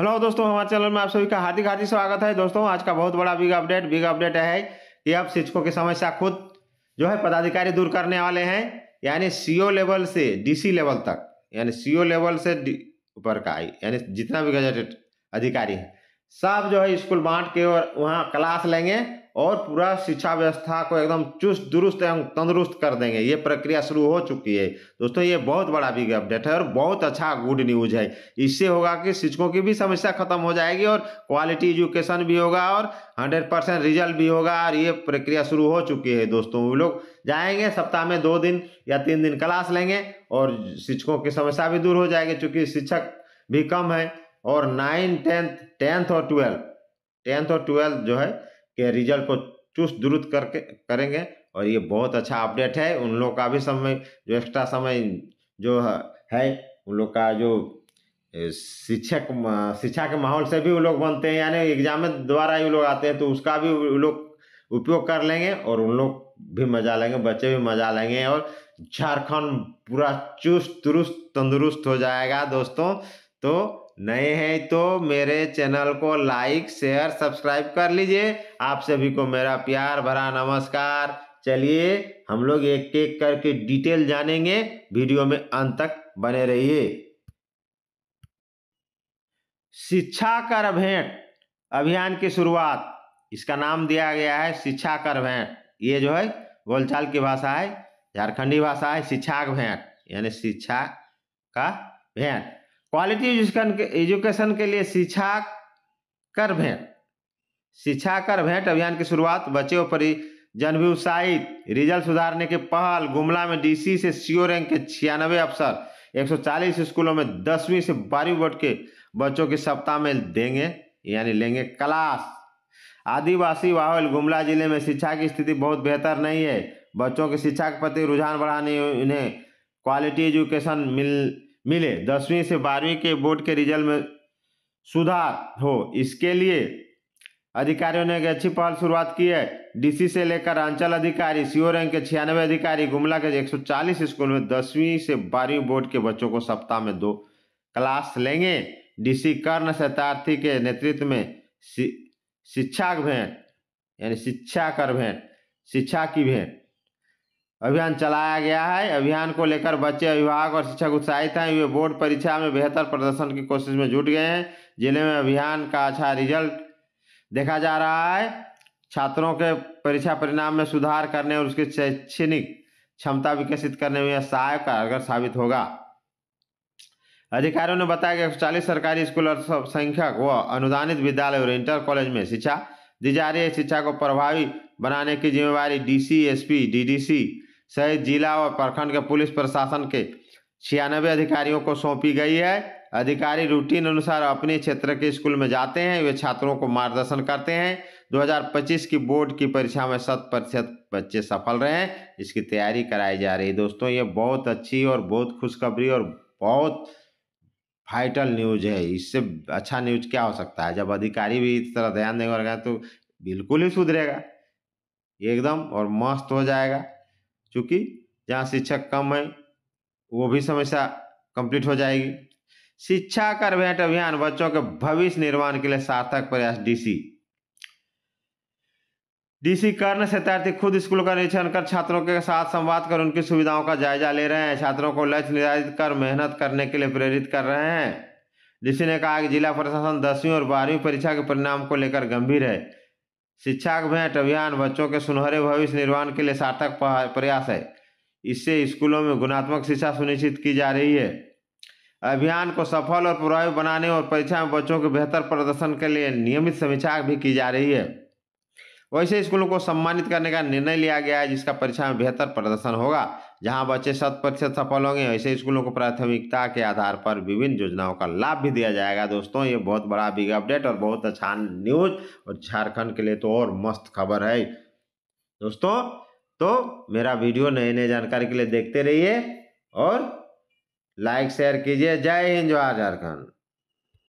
hello दोस्तों हमारे channel में आप सभी का हार्दिक हार्दिक स्वागत है दोस्तों आज का बहुत बड़ा बिग अपडेट बिग अपडेट है कि अब शिक्षकों की समस्या खुद जो है पदाधिकारी दूर करने वाले हैं यानी सीओ लेवल से डीसी लेवल तक यानी सीओ लेवल से ऊपर का यानी जितना भी गजेटेड अधिकारी है सब जो है स्कूल बांट के और वहाँ क्लास लेंगे और पूरा शिक्षा व्यवस्था को एकदम चुस्त दुरुस्त एवं तंदुरुस्त कर देंगे ये प्रक्रिया शुरू हो चुकी है दोस्तों ये बहुत बड़ा बिग अपडेट है और बहुत अच्छा गुड न्यूज है इससे होगा कि शिक्षकों की भी समस्या खत्म हो जाएगी और क्वालिटी एजुकेशन भी होगा और हंड्रेड परसेंट रिजल्ट भी होगा और ये प्रक्रिया शुरू हो चुकी है दोस्तों वो लोग जाएंगे सप्ताह में दो दिन या तीन दिन क्लास लेंगे और शिक्षकों की समस्या भी दूर हो जाएगी चूँकि शिक्षक भी कम है और नाइन्थ टेंथ टेंथ और ट्वेल्थ टेंथ और ट्वेल्थ जो है के रिजल्ट को चुस्त दुरुस्त करके करेंगे और ये बहुत अच्छा अपडेट है उन लोग का भी समय जो एक्स्ट्रा समय जो है उन लोग का जो शिक्षक शिक्षा के माहौल से भी वो लोग बनते हैं यानी एग्जाम में द्वारा ही लोग आते हैं तो उसका भी वो लोग उपयोग कर लेंगे और उन लोग भी मजा लेंगे बच्चे भी मजा लेंगे और झारखंड पूरा चुस्त दुरुस्त तंदुरुस्त हो जाएगा दोस्तों तो नए हैं तो मेरे चैनल को लाइक शेयर सब्सक्राइब कर लीजिए आप सभी को मेरा प्यार भरा नमस्कार चलिए हम लोग एक एक करके डिटेल जानेंगे वीडियो में अंत तक बने रहिए शिक्षा कर भेंट अभियान की शुरुआत इसका नाम दिया गया है शिक्षा कर भेंट ये जो है बोलचाल की भाषा है झारखंडी भाषा है शिक्षा भेंट यानी शिक्षा का भेंट क्वालिटी एजुकेशन के लिए शिक्षा कर भेंट शिक्षा कर भेंट अभियान की शुरुआत बच्चे और परिजन भी उत्साहित रिजल्ट सुधारने की पहल गुमला में डीसी से सीओ रैंक के छियानवे अफसर 140 स्कूलों में दसवीं से बारहवीं बोर्ड के बच्चों के सप्ताह में देंगे यानी लेंगे क्लास आदिवासी वाहल गुमला जिले में शिक्षा की स्थिति बहुत बेहतर नहीं है बच्चों की शिक्षा के प्रति रुझान बढ़ाने उन्हें क्वालिटी एजुकेशन मिल मिले दसवीं से बारहवीं के बोर्ड के रिजल्ट में सुधार हो इसके लिए अधिकारियों ने एक अच्छी पहल शुरुआत की है डीसी से लेकर अंचल अधिकारी सीओ रैंक के छियानवे अधिकारी गुमला के 140 स्कूल में दसवीं से बारहवीं बोर्ड के बच्चों को सप्ताह में दो क्लास लेंगे डीसी कर्ण सत्यार्थी के नेतृत्व में शिक्षा भेंट यानी शिक्षा कर भेंट शिक्षा की भेंट अभियान चलाया गया है अभियान को लेकर बच्चे अभिभावक और शिक्षक उत्साहित हैं वे बोर्ड परीक्षा में बेहतर प्रदर्शन की कोशिश में जुट गए हैं जिले में अभियान का अच्छा रिजल्ट देखा जा रहा है छात्रों के परीक्षा परिणाम में सुधार करने और उसकी शैक्षणिक क्षमता विकसित करने में यह सहायक कारगर साबित होगा अधिकारियों ने बताया कि एक चालीस सरकारी स्कूल और संख्यक व अनुदानित विद्यालय और इंटर कॉलेज में शिक्षा दी जा रही है शिक्षा को प्रभावी बनाने की जिम्मेवारी डीसी एसपी डीडीसी सहित जिला व प्रखंड के पुलिस प्रशासन के छियानवे अधिकारियों को सौंपी गई है अधिकारी रूटीन अनुसार अपने क्षेत्र के स्कूल में जाते हैं वे छात्रों को मार्गदर्शन करते हैं 2025 की बोर्ड की परीक्षा में शत प्रतिशत बच्चे सफल रहे हैं इसकी तैयारी कराई जा रही है दोस्तों ये बहुत अच्छी और बहुत खुशखबरी और बहुत फाइटल न्यूज है इससे अच्छा न्यूज क्या हो सकता है जब अधिकारी भी इस तरह ध्यान देंगे तो बिल्कुल ही सुधरेगा एकदम और मस्त हो जाएगा चूँकि जहाँ शिक्षक कम है वो भी समस्या कंप्लीट हो जाएगी शिक्षा कर भेंट अभियान बच्चों के भविष्य निर्माण के लिए सार्थक प्रयास डीसी डीसी कर्ण सत्यार्थी खुद स्कूल का निरीक्षण कर छात्रों के साथ संवाद कर उनकी सुविधाओं का जायजा ले रहे हैं छात्रों को लक्ष्य निर्धारित कर मेहनत करने के लिए प्रेरित कर रहे हैं डीसी ने कहा कि जिला प्रशासन दसवीं और बारहवीं परीक्षा के परिणाम को लेकर गंभीर है शिक्षा का भेंट अभियान बच्चों के सुनहरे भविष्य निर्माण के लिए सार्थक प्रयास है इससे स्कूलों में गुणात्मक शिक्षा सुनिश्चित की जा रही है अभियान को सफल और प्रभावी बनाने और परीक्षा में बच्चों के बेहतर प्रदर्शन के लिए नियमित समीक्षा भी की जा रही है वैसे स्कूलों को सम्मानित करने का निर्णय लिया गया है जिसका परीक्षा में बेहतर प्रदर्शन होगा जहां बच्चे शत प्रतिशत सफल होंगे वैसे स्कूलों को प्राथमिकता के आधार पर विभिन्न योजनाओं का लाभ भी दिया जाएगा दोस्तों ये बहुत बड़ा बिग अपडेट और बहुत अच्छा न्यूज और झारखंड के लिए तो और मस्त खबर है दोस्तों तो मेरा वीडियो नए नए जानकारी के लिए देखते रहिए और लाइक शेयर कीजिए जय हिंद जवाहर झारखंड